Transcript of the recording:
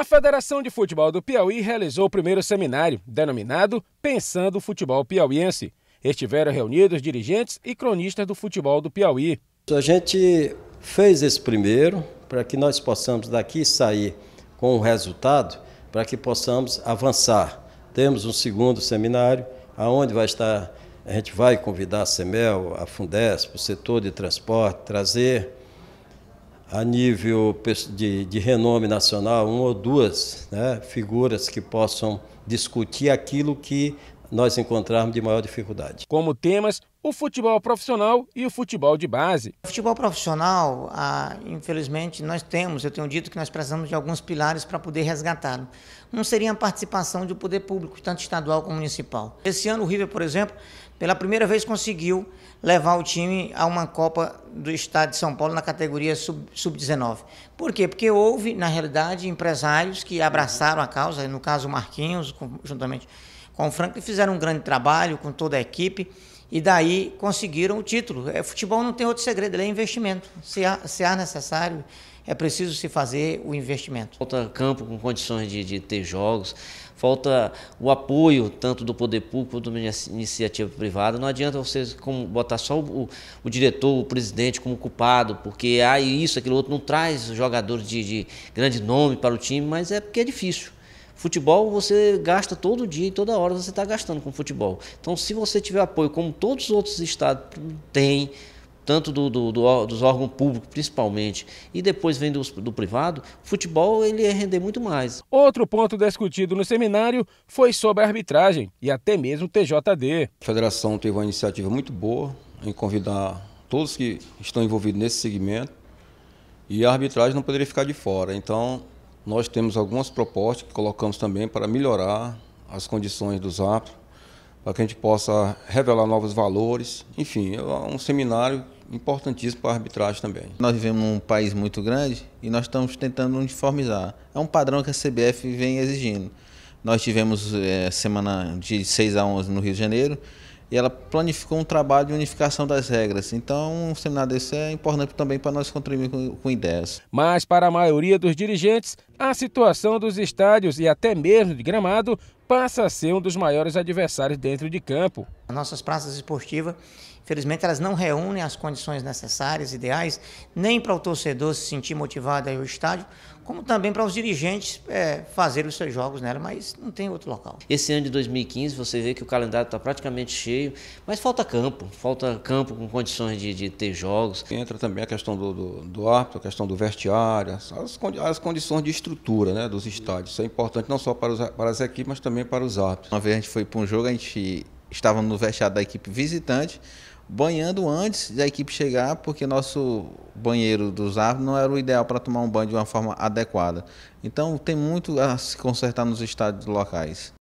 A Federação de Futebol do Piauí realizou o primeiro seminário, denominado Pensando o Futebol Piauiense. Estiveram reunidos dirigentes e cronistas do futebol do Piauí. A gente fez esse primeiro para que nós possamos daqui sair com um resultado, para que possamos avançar. Temos um segundo seminário, aonde vai estar, a gente vai convidar a CEMEL, a Fundesp, o setor de transporte, trazer a nível de, de renome nacional, uma ou duas né, figuras que possam discutir aquilo que nós encontrarmos de maior dificuldade. Como temas, o futebol profissional e o futebol de base. O futebol profissional, ah, infelizmente, nós temos, eu tenho dito que nós precisamos de alguns pilares para poder resgatá-lo. Um seria a participação do poder público, tanto estadual como municipal. Esse ano o River, por exemplo, pela primeira vez conseguiu levar o time a uma Copa do Estado de São Paulo na categoria sub-19. Sub por quê? Porque houve, na realidade, empresários que abraçaram a causa, no caso o Marquinhos, juntamente com o Franklin fizeram um grande trabalho com toda a equipe e daí conseguiram o título. É, futebol não tem outro segredo, ele é investimento. Se há, se há necessário, é preciso se fazer o investimento. Falta campo com condições de, de ter jogos, falta o apoio tanto do poder público quanto da iniciativa privada. Não adianta vocês como botar só o, o diretor, o presidente como culpado, porque há ah, isso, aquilo outro, não traz jogadores de, de grande nome para o time, mas é porque é difícil. Futebol você gasta todo dia e toda hora você está gastando com futebol. Então, se você tiver apoio, como todos os outros estados têm, tanto do, do, do, dos órgãos públicos principalmente, e depois vem do, do privado, futebol ele ia render muito mais. Outro ponto discutido no seminário foi sobre a arbitragem e até mesmo o TJD. A federação teve uma iniciativa muito boa em convidar todos que estão envolvidos nesse segmento e a arbitragem não poderia ficar de fora. Então, nós temos algumas propostas que colocamos também para melhorar as condições dos apos, para que a gente possa revelar novos valores. Enfim, é um seminário importantíssimo para a arbitragem também. Nós vivemos num país muito grande e nós estamos tentando uniformizar. É um padrão que a CBF vem exigindo. Nós tivemos é, semana de 6 a 11 no Rio de Janeiro e ela planificou um trabalho de unificação das regras. Então, um seminário desse é importante também para nós contribuir com, com ideias. Mas, para a maioria dos dirigentes, a situação dos estádios e até mesmo de gramado passa a ser um dos maiores adversários dentro de campo. As nossas praças esportivas, infelizmente, elas não reúnem as condições necessárias, ideais, nem para o torcedor se sentir motivado aí ao estádio, como também para os dirigentes é, fazer os seus jogos nela, mas não tem outro local. Esse ano de 2015 você vê que o calendário está praticamente cheio, mas falta campo, falta campo com condições de, de ter jogos. Entra também a questão do, do, do árbitro, a questão do vestiário, as, as condições de estrutura estrutura né, dos estádios. Isso é importante não só para, os, para as equipes, mas também para os árbitros. Uma vez a gente foi para um jogo, a gente estava no vestiário da equipe visitante, banhando antes da equipe chegar, porque nosso banheiro dos árbitros não era o ideal para tomar um banho de uma forma adequada. Então tem muito a se consertar nos estádios locais.